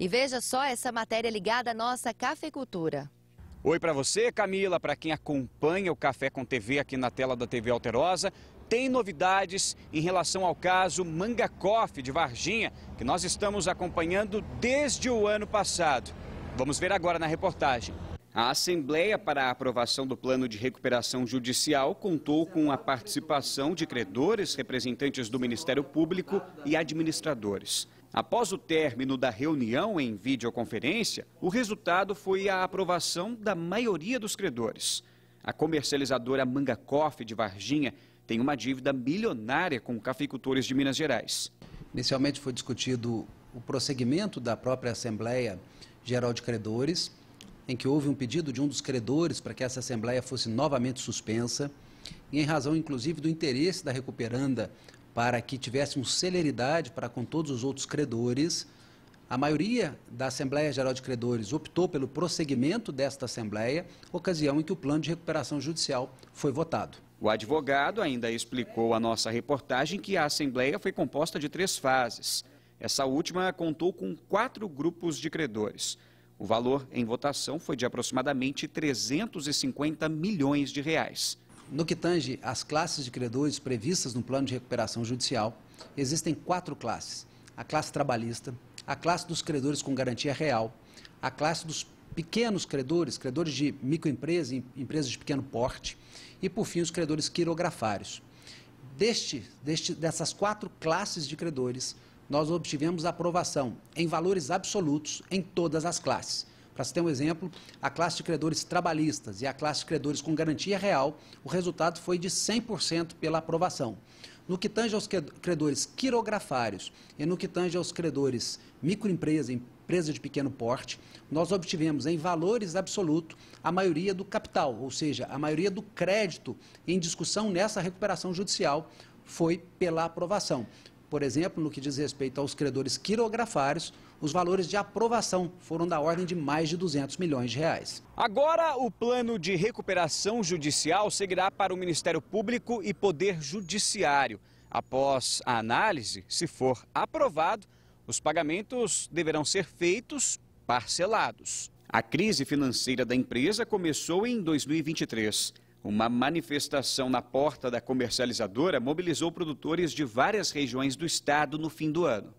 E veja só essa matéria ligada à nossa cafeicultura. Oi para você, Camila, para quem acompanha o Café com TV aqui na tela da TV Alterosa. Tem novidades em relação ao caso Coffee de Varginha, que nós estamos acompanhando desde o ano passado. Vamos ver agora na reportagem. A Assembleia para a aprovação do plano de recuperação judicial contou com a participação de credores, representantes do Ministério Público e administradores. Após o término da reunião em videoconferência, o resultado foi a aprovação da maioria dos credores. A comercializadora Manga Coffee de Varginha tem uma dívida milionária com cafeicultores de Minas Gerais. Inicialmente foi discutido o prosseguimento da própria Assembleia Geral de Credores, em que houve um pedido de um dos credores para que essa Assembleia fosse novamente suspensa, e em razão, inclusive, do interesse da recuperanda para que tivéssemos celeridade para com todos os outros credores. A maioria da Assembleia Geral de Credores optou pelo prosseguimento desta Assembleia, ocasião em que o plano de recuperação judicial foi votado. O advogado ainda explicou à nossa reportagem que a Assembleia foi composta de três fases. Essa última contou com quatro grupos de credores. O valor em votação foi de aproximadamente 350 milhões de reais. No que tange às classes de credores previstas no plano de recuperação judicial, existem quatro classes: a classe trabalhista, a classe dos credores com garantia real, a classe dos pequenos credores, credores de microempresa e empresas de pequeno porte, e, por fim, os credores quirografários. Deste, deste, dessas quatro classes de credores, nós obtivemos aprovação em valores absolutos em todas as classes. Para se ter um exemplo, a classe de credores trabalhistas e a classe de credores com garantia real, o resultado foi de 100% pela aprovação. No que tange aos credores quirografários e no que tange aos credores microempresa, empresa de pequeno porte, nós obtivemos em valores absolutos, a maioria do capital, ou seja, a maioria do crédito em discussão nessa recuperação judicial foi pela aprovação. Por exemplo, no que diz respeito aos credores quirografários, os valores de aprovação foram da ordem de mais de 200 milhões de reais. Agora, o plano de recuperação judicial seguirá para o Ministério Público e Poder Judiciário. Após a análise, se for aprovado, os pagamentos deverão ser feitos parcelados. A crise financeira da empresa começou em 2023. Uma manifestação na porta da comercializadora mobilizou produtores de várias regiões do estado no fim do ano.